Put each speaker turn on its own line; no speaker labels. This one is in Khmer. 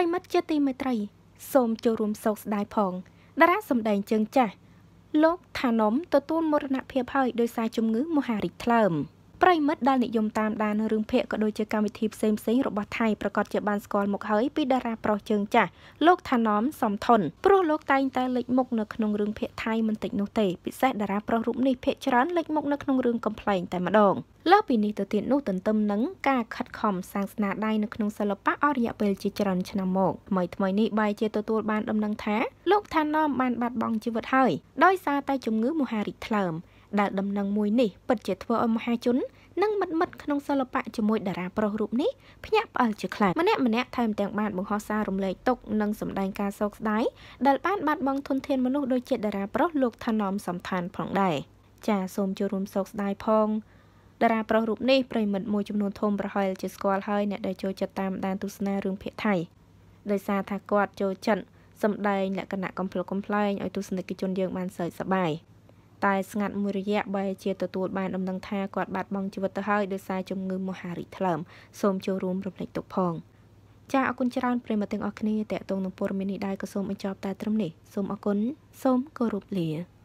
ប្រិមិត្តជាទីមេត្រីសូមចូលរួមសោកស្ដាយផងតារាសម្ដែងជើងចាស់លោកថាណុំទទួលមរណភាពហើយដោយសារជំងឺមហារីកថ្លើម។ប្រិមិត្តដែលនិយមតាមដានរឿងភាគក៏ដូចជាកម្មវិធីផ្សេងផ្សេងរបស់ថៃប្រកាសជាបានស្គាល់មកហើយពីតារាប្រុសជើងចាស់លោកថាណោមសំថុនព្រោះលោកតែងតែលេចមុខនៅក្នុងរឿងភាគថៃមិនតិចនោះទេពិសេសតារាប្រុសរូបនេះភាគច្រើនលេចមុខនៅក្នុងរឿងកំ pl ែងតែម្ដងលើពីនេះទៅទៀតនោះទន្ទឹមនឹងការខិតខំសាងស្នាដៃនៅក្នុងសិល្បៈអស់រយៈពេលជាច្រើនឆ្នាំមកថ្មីថ្មីនេះបែរជាទទួលបានដំណឹងថាលោកថាណោមបានបាត់បង់ជីវិតហើយដោយសារតែជំងឺមហារីកថ្លើមដែលដំណឹងមួយនេះពិតជាធ្វើឲ្យមហាជននិងមិត្តមិត្តក្នុងសិល្បៈជាមួយតារាប្រុសរូបនេះភ្ញាក់ផ្អើលជាខ្លាំងម្នាក់ម្នាក់ថែមទាំងបានបង្ហោះសាររំលែកទុកនិងសម្ដែងការសោកស្ដាយដែលបាន បាត់បង់ធនធានមនុស្សដូចជាតារាប្រុសលោកថាណោមសំឋានផងដែរចាសូមចូលរួមសោកស្ដាយផងតារាប្រុសរូបនេះប្រិមិត្តមួយចំនួនធំប្រហែលជាស្គាល់ហើយអ្នកដែលចូលចិត្តតាមដានទស្សនារឿងភាគថៃដោយសារថាគាត់ចូលចិត្តសម្ដែងលក្ខណៈកំ pl ុកកំ pl ែងឲ្យទស្សនិកជនយើងបានសើចសប្បាយតែស្ងាត់មួយរយៈបែរជាទទួលបានដំណឹងថាគាត់បាត់បង់ជីវិតទៅហើយដោយសារជំងឺមហារីកថ្លើមសូមចូលរួមរំលែកទុកផងចាអរគុណច្រើនប្រិយមិត្តទាំងអស់គ្នាតេតងនឹងព័ត៌មាននេះដែរក៏សូមបញ្ចប់តែត្រឹមនេះសូមអរគុណសូមគោរពលា